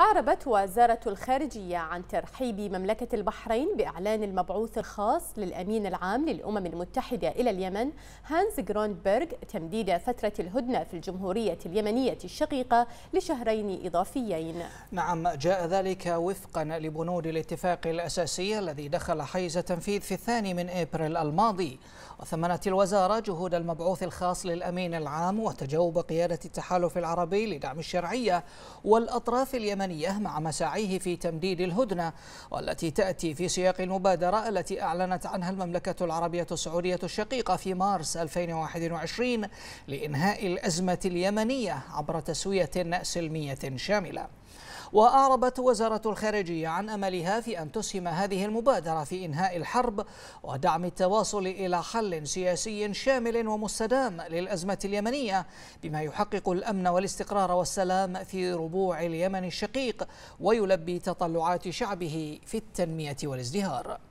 أعربت وزارة الخارجية عن ترحيب مملكة البحرين بإعلان المبعوث الخاص للأمين العام للأمم المتحدة إلى اليمن هانز جروندبرغ تمديد فترة الهدنة في الجمهورية اليمنية الشقيقة لشهرين إضافيين نعم جاء ذلك وفقا لبنود الاتفاق الأساسي الذي دخل حيز تنفيذ في الثاني من إبريل الماضي وثمنت الوزارة جهود المبعوث الخاص للأمين العام وتجاوب قيادة التحالف العربي لدعم الشرعية والأطراف اليمنية اليمنيه مع مساعيه في تمديد الهدنه والتي تاتي في سياق المبادره التي اعلنت عنها المملكه العربيه السعوديه الشقيقه في مارس 2021 لانهاء الازمه اليمنيه عبر تسويه سلميه شامله. وأعربت وزارة الخارجية عن أملها في أن تسهم هذه المبادرة في إنهاء الحرب ودعم التواصل إلى حل سياسي شامل ومستدام للأزمة اليمنية بما يحقق الأمن والاستقرار والسلام في ربوع اليمن الشقيق ويلبي تطلعات شعبه في التنمية والازدهار